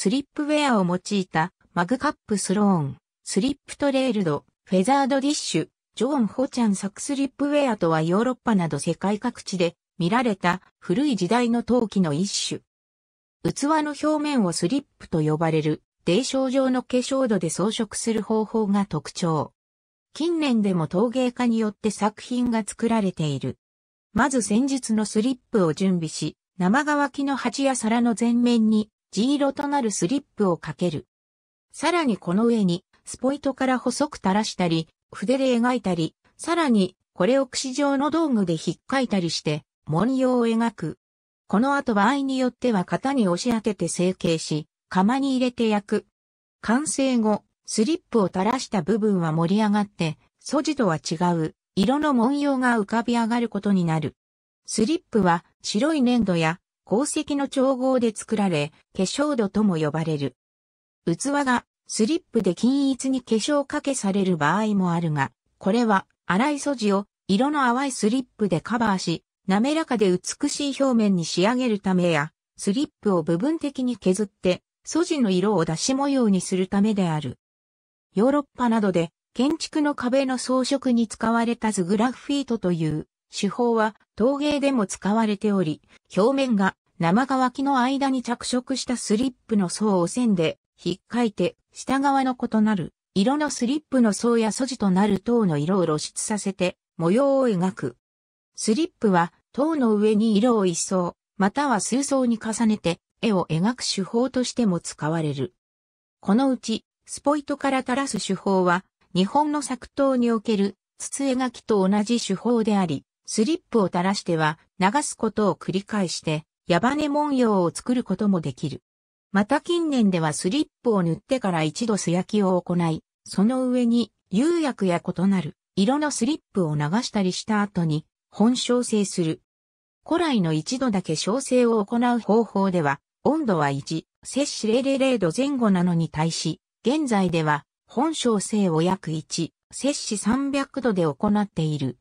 スリップウェアを用いたマグカップスローン、スリップトレールド、フェザードディッシュ、ジョーン・ホチャン作スリップウェアとはヨーロッパなど世界各地で見られた古い時代の陶器の一種。器の表面をスリップと呼ばれる泥晶状の化粧土で装飾する方法が特徴。近年でも陶芸家によって作品が作られている。まず先日のスリップを準備し、生乾きの鉢や皿の前面に地色となるスリップをかける。さらにこの上にスポイトから細く垂らしたり、筆で描いたり、さらにこれを櫛状の道具で引っかいたりして、文様を描く。この後場合によっては型に押し当てて成形し、釜に入れて焼く。完成後、スリップを垂らした部分は盛り上がって、素地とは違う色の文様が浮かび上がることになる。スリップは白い粘土や鉱石の調合で作られ、化粧土とも呼ばれる。器がスリップで均一に化粧かけされる場合もあるが、これは粗い素地を色の淡いスリップでカバーし、滑らかで美しい表面に仕上げるためや、スリップを部分的に削って、素地の色を出し模様にするためである。ヨーロッパなどで建築の壁の装飾に使われたズグラフィートという手法は陶芸でも使われており、表面が生乾きの間に着色したスリップの層を線で、引っかいて、下側の異なる、色のスリップの層や素地となる塔の色を露出させて、模様を描く。スリップは、塔の上に色を一層、または数層に重ねて、絵を描く手法としても使われる。このうち、スポイトから垂らす手法は、日本の作刀における、筒描きと同じ手法であり、スリップを垂らしては、流すことを繰り返して、矢羽文様を作ることもできる。また近年ではスリップを塗ってから一度素焼きを行い、その上に釉薬や異なる色のスリップを流したりした後に本焼成する。古来の一度だけ焼成を行う方法では、温度は1、摂氏000度前後なのに対し、現在では本焼成を約1、摂氏300度で行っている。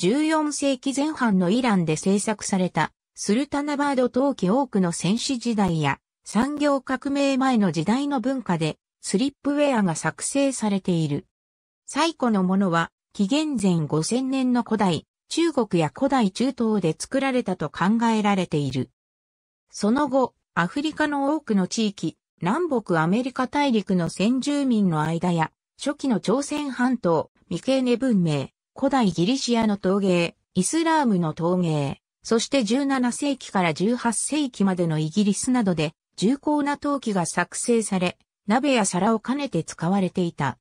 14世紀前半のイランで製作されたスルタナバード陶器多くの戦士時代や産業革命前の時代の文化でスリップウェアが作成されている。最古のものは紀元前5000年の古代、中国や古代中東で作られたと考えられている。その後、アフリカの多くの地域、南北アメリカ大陸の先住民の間や、初期の朝鮮半島、ケーネ文明、古代ギリシアの陶芸、イスラームの陶芸、そして17世紀から18世紀までのイギリスなどで重厚な陶器が作成され、鍋や皿を兼ねて使われていた。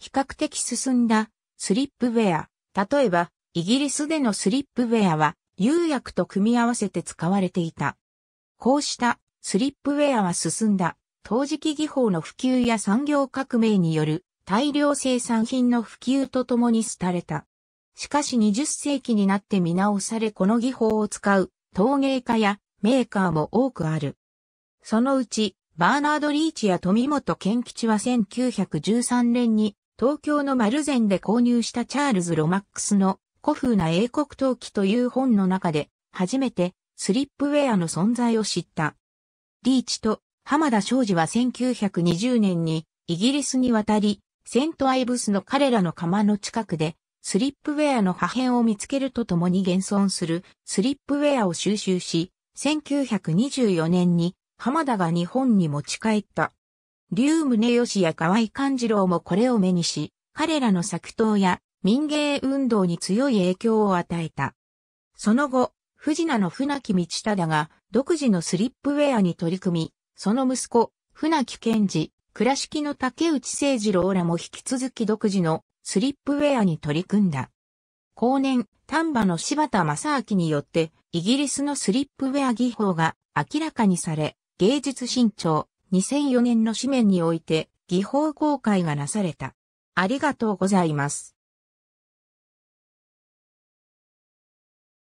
比較的進んだスリップウェア。例えば、イギリスでのスリップウェアは、釉薬と組み合わせて使われていた。こうしたスリップウェアは進んだ、陶磁器技法の普及や産業革命による大量生産品の普及とともに廃れた。しかし20世紀になって見直されこの技法を使う陶芸家やメーカーも多くある。そのうち、バーナード・リーチや富本健吉は1913年に東京の丸善で購入したチャールズ・ロマックスの古風な英国陶器という本の中で初めてスリップウェアの存在を知った。リーチと浜田昌司は1920年にイギリスに渡り、セントアイブスの彼らの窯の近くでスリップウェアの破片を見つけるとともに現存するスリップウェアを収集し、1924年に浜田が日本に持ち帰った。竜宗義や河合勘次郎もこれを目にし、彼らの作刀や民芸運動に強い影響を与えた。その後、藤名の船木道忠が独自のスリップウェアに取り組み、その息子、船木健二、倉敷の竹内誠二郎らも引き続き独自のスリップウェアに取り組んだ。後年、丹波の柴田正明によって、イギリスのスリップウェア技法が明らかにされ、芸術新潮2004年の紙面において技法公開がなされた。ありがとうございます。